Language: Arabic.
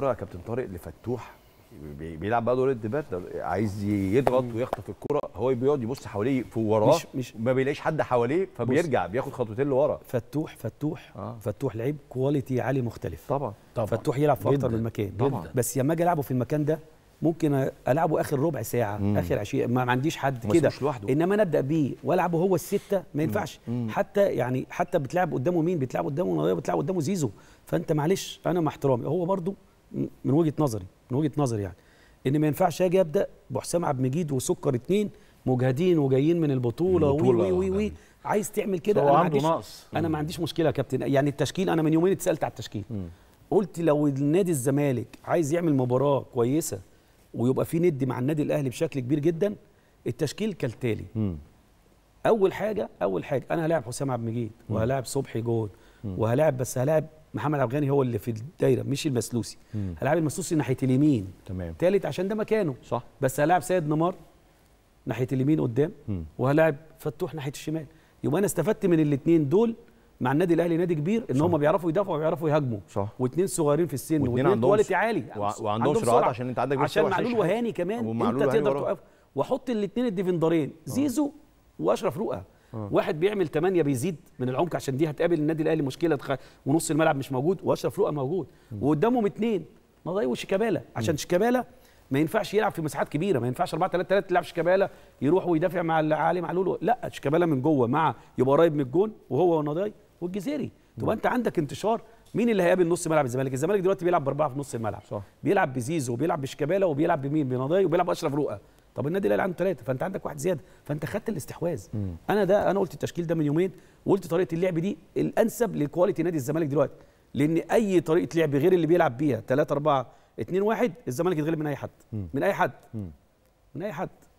كابتن طارق لفتوح بيلعب بقى دور الدبات عايز يضغط ويخطف الكرة هو بيقعد يبص حواليه في وراه مش مش ما بيلاقيش حد حواليه فبيرجع بياخد خطوتين لورا فتوح فتوح آه. فتوح لعيب كواليتي عالي مختلف طبعا طبعا فتوح يلعب في اكتر من مكان طبعا بس لما اجي العبه في المكان ده ممكن العبه اخر ربع ساعه اخر 20 ما عنديش حد كده انما انا ابدا بيه والعبه هو السته ما ينفعش حتى يعني حتى بتلعب قدامه مين بتلعب قدامه بتلعب قدامه زيزو فانت معلش انا مع احترامي هو برده من وجهه نظري من وجهه نظري يعني ان ما ينفعش اجي ابدا بحسام عبد المجيد وسكر اتنين مجهدين وجايين من البطوله وي وي وي, وي يعني. عايز تعمل كده انا عنده نقص انا ما عنديش مشكله يا كابتن يعني التشكيل انا من يومين اتسالت على التشكيل قلت لو النادي الزمالك عايز يعمل مباراه كويسه ويبقى في ند مع النادي الاهلي بشكل كبير جدا التشكيل كالتالي اول حاجه اول حاجه انا هلاعب حسام عبد المجيد وهلاعب صبحي جول وهلاعب بس هلاعب محمد عبد الغني هو اللي في الدايره مش المسلوسي هلاعب المسلوسي ناحيه اليمين تمام ثالث عشان ده مكانه صح بس هلاعب سيد نمار ناحيه اليمين قدام وهلاعب فتوح ناحيه الشمال يبقى انا استفدت من الاثنين دول مع النادي الاهلي نادي كبير ان هم بيعرفوا يدافعوا وبيعرفوا يهاجموا صح واثنين صغيرين في السن واثنين كواليتي عالي وعندهم سرعات عشان انت عندك عشان معلول وهاني كمان انت تقدر توقف واحط الاثنين الديفندرين اه. زيزو واشرف رؤى أوه. واحد بيعمل 8 بيزيد من العمق عشان دي هتقابل النادي الاهلي مشكله تخ... ونص الملعب مش موجود واشرف رؤى موجود وقدامهم اثنين مضايق وشيكابالا عشان شيكابالا ما ينفعش يلعب في مساحات كبيره ما ينفعش 4 3 3 تلعب شيكابالا يروح ويدافع مع علي معلول لا شيكابالا من جوه مع يبقى قريب من الجون وهو ونضاي والجزيري تبقى انت عندك انتشار مين اللي هيقابل نص ملعب الزمالك؟ الزمالك دلوقتي بيلعب باربعه في نص الملعب صح. بيلعب بزيزو وبيلعب بشيكابالا وبيلعب بمين؟ بنضاي وبيلعب اشرف رؤى طب النادي الاهلي عنده ثلاثه فانت عندك واحد زياده فانت خدت الاستحواذ مم. انا ده انا قلت التشكيل ده من يومين وقلت طريقه اللعب دي الانسب لكواليتي نادي الزمالك دلوقتي لان اي طريقه لعب غير اللي بيلعب بيها 3 4 2 1 الزمالك يتغلب من اي حد مم. من اي حد مم. من اي حد